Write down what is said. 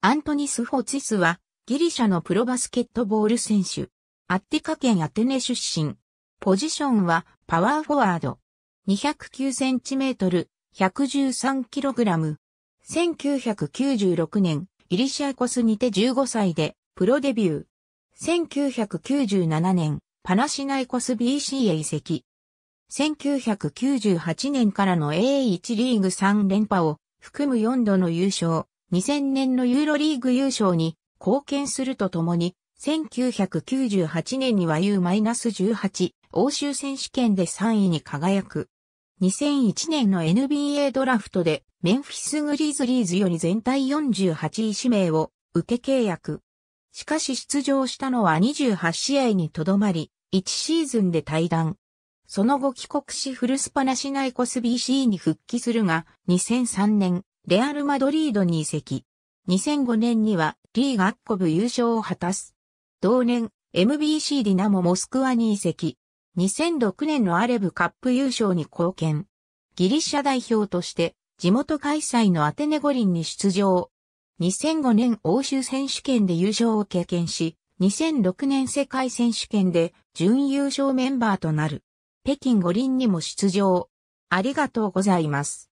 アントニス・フォチスは、ギリシャのプロバスケットボール選手。アッティカ県アテネ出身。ポジションは、パワーフォワード。209センチメートル、113キログラム。1996年、イリシアコスにて15歳で、プロデビュー。1997年、パナシナイコス BC へ移籍。1998年からの A1 リーグ3連覇を含む4度の優勝。2000年のユーロリーグ優勝に貢献するとともに、1998年には U-18 欧州選手権で3位に輝く。2001年の NBA ドラフトでメンフィスグリズリーズより全体48位指名を受け契約。しかし出場したのは28試合にとどまり、1シーズンで退団。その後帰国しフルスパナシナイコス BC に復帰するが、2003年レアル・マドリードに移籍。2005年にはリーガッコブ優勝を果たす。同年、MBC ディナモ・モスクワに移籍。2006年のアレブカップ優勝に貢献。ギリシャ代表として地元開催のアテネ五輪に出場。2005年欧州選手権で優勝を経験し、2006年世界選手権で準優勝メンバーとなる。北京五輪にも出場。ありがとうございます。